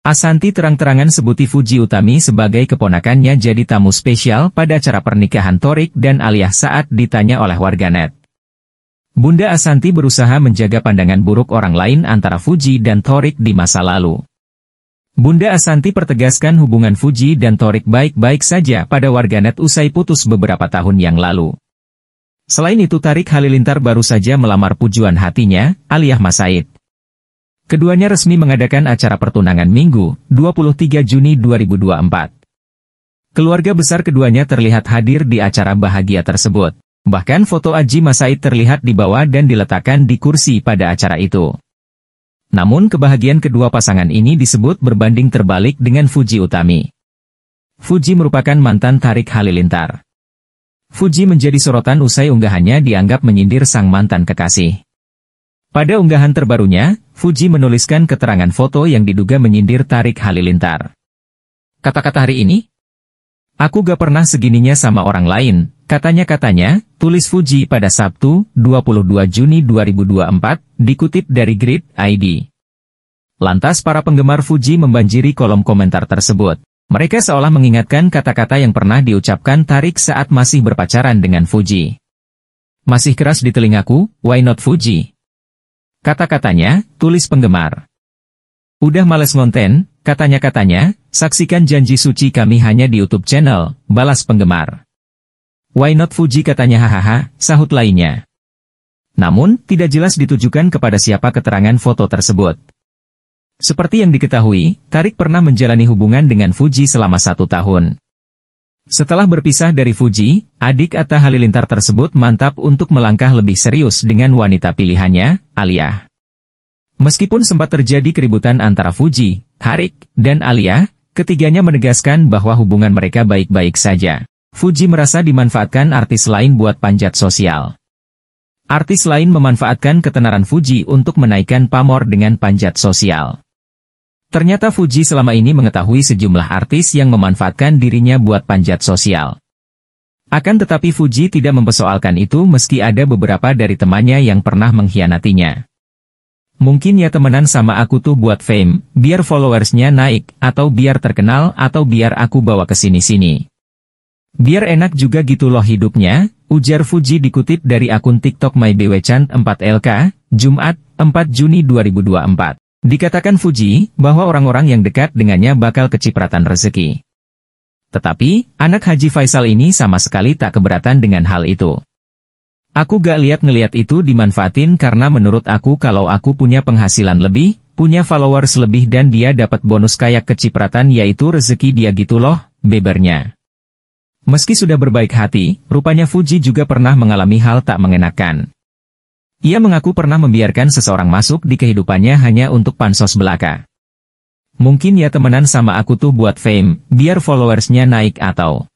Asanti terang-terangan sebuti Fuji Utami sebagai keponakannya jadi tamu spesial pada acara pernikahan Torik dan Aliyah saat ditanya oleh warganet. Bunda Asanti berusaha menjaga pandangan buruk orang lain antara Fuji dan Torik di masa lalu. Bunda Asanti pertegaskan hubungan Fuji dan Torik baik-baik saja pada warganet usai putus beberapa tahun yang lalu. Selain itu Tarik Halilintar baru saja melamar pujuan hatinya, Aliyah Masaid. Keduanya resmi mengadakan acara pertunangan Minggu, 23 Juni 2024. Keluarga besar keduanya terlihat hadir di acara bahagia tersebut. Bahkan foto Aji Masaid terlihat dibawa dan diletakkan di kursi pada acara itu. Namun kebahagiaan kedua pasangan ini disebut berbanding terbalik dengan Fuji Utami. Fuji merupakan mantan Tarik Halilintar. Fuji menjadi sorotan usai unggahannya dianggap menyindir sang mantan kekasih. Pada unggahan terbarunya, Fuji menuliskan keterangan foto yang diduga menyindir Tarik Halilintar. Kata-kata hari ini? Aku gak pernah segininya sama orang lain, katanya-katanya, tulis Fuji pada Sabtu, 22 Juni 2024, dikutip dari Grid ID. Lantas para penggemar Fuji membanjiri kolom komentar tersebut. Mereka seolah mengingatkan kata-kata yang pernah diucapkan Tarik saat masih berpacaran dengan Fuji. Masih keras di telingaku, why not Fuji? Kata-katanya, tulis penggemar. Udah males ngonten, katanya-katanya, saksikan janji suci kami hanya di YouTube channel, balas penggemar. Why not Fuji katanya hahaha, sahut lainnya. Namun, tidak jelas ditujukan kepada siapa keterangan foto tersebut. Seperti yang diketahui, Tarik pernah menjalani hubungan dengan Fuji selama satu tahun. Setelah berpisah dari Fuji, adik Atta Halilintar tersebut mantap untuk melangkah lebih serius dengan wanita pilihannya, Alia. Meskipun sempat terjadi keributan antara Fuji, Harik, dan Alia, ketiganya menegaskan bahwa hubungan mereka baik-baik saja. Fuji merasa dimanfaatkan artis lain buat panjat sosial. Artis lain memanfaatkan ketenaran Fuji untuk menaikkan pamor dengan panjat sosial. Ternyata Fuji selama ini mengetahui sejumlah artis yang memanfaatkan dirinya buat panjat sosial. Akan tetapi Fuji tidak mempersoalkan itu meski ada beberapa dari temannya yang pernah mengkhianatinya. Mungkin ya temenan sama aku tuh buat fame, biar followersnya naik, atau biar terkenal, atau biar aku bawa ke sini-sini. Biar enak juga gitu loh hidupnya, ujar Fuji dikutip dari akun TikTok MyBWChan 4LK, Jumat, 4 Juni 2024. Dikatakan Fuji bahwa orang-orang yang dekat dengannya bakal kecipratan rezeki. Tetapi, anak Haji Faisal ini sama sekali tak keberatan dengan hal itu. Aku gak lihat ngeliat itu dimanfaatin karena menurut aku kalau aku punya penghasilan lebih, punya followers lebih dan dia dapat bonus kayak kecipratan yaitu rezeki dia gitu loh, bebernya. Meski sudah berbaik hati, rupanya Fuji juga pernah mengalami hal tak mengenakan. Ia mengaku pernah membiarkan seseorang masuk di kehidupannya hanya untuk pansos belaka. Mungkin ya temenan sama aku tuh buat fame, biar followersnya naik atau...